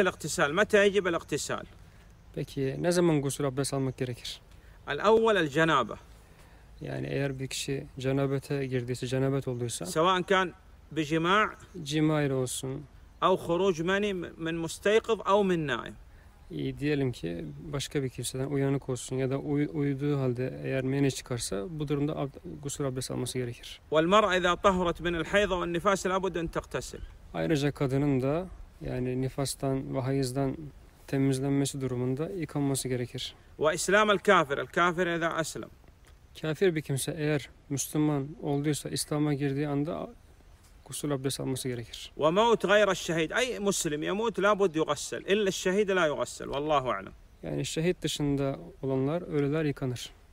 الاغتسال متى يجب الاغتسال Peki ne zaman gusül abdest almak gerekir? الأول الجنابة Yani eğer bir kişi cenabete girdiyse, cenabet olduysa سواء kan, بجماع cima ile olsun. أو خروج مني من مستيقظ أو من نائم iyi diyelim ki başka bir kimseden uyanık olsun ya da uy- uyuduğu halde eğer meni çıkarsa bu durumda ab- gusül abdest alması gerekir. والمرأة إذا طهرت من الحيض والنفاس لابد أن تغتسل Ayrıca kadının da yani nifastan ve hayızdan temizlenmesi durumunda yıkanması gerekir. Ve İslam el kafir. El kafir eda eslam. Kafir bir kimse eğer Müslüman olduysa İslam'a girdiği anda gusül abdest alması gerekir. Ve mevt gayra şehid. Ay Müslim yemut la bud yugassel. illa şehid la yugassel. Vallahu alem. Yani şehit dışında olanlar ölüler yıkanır.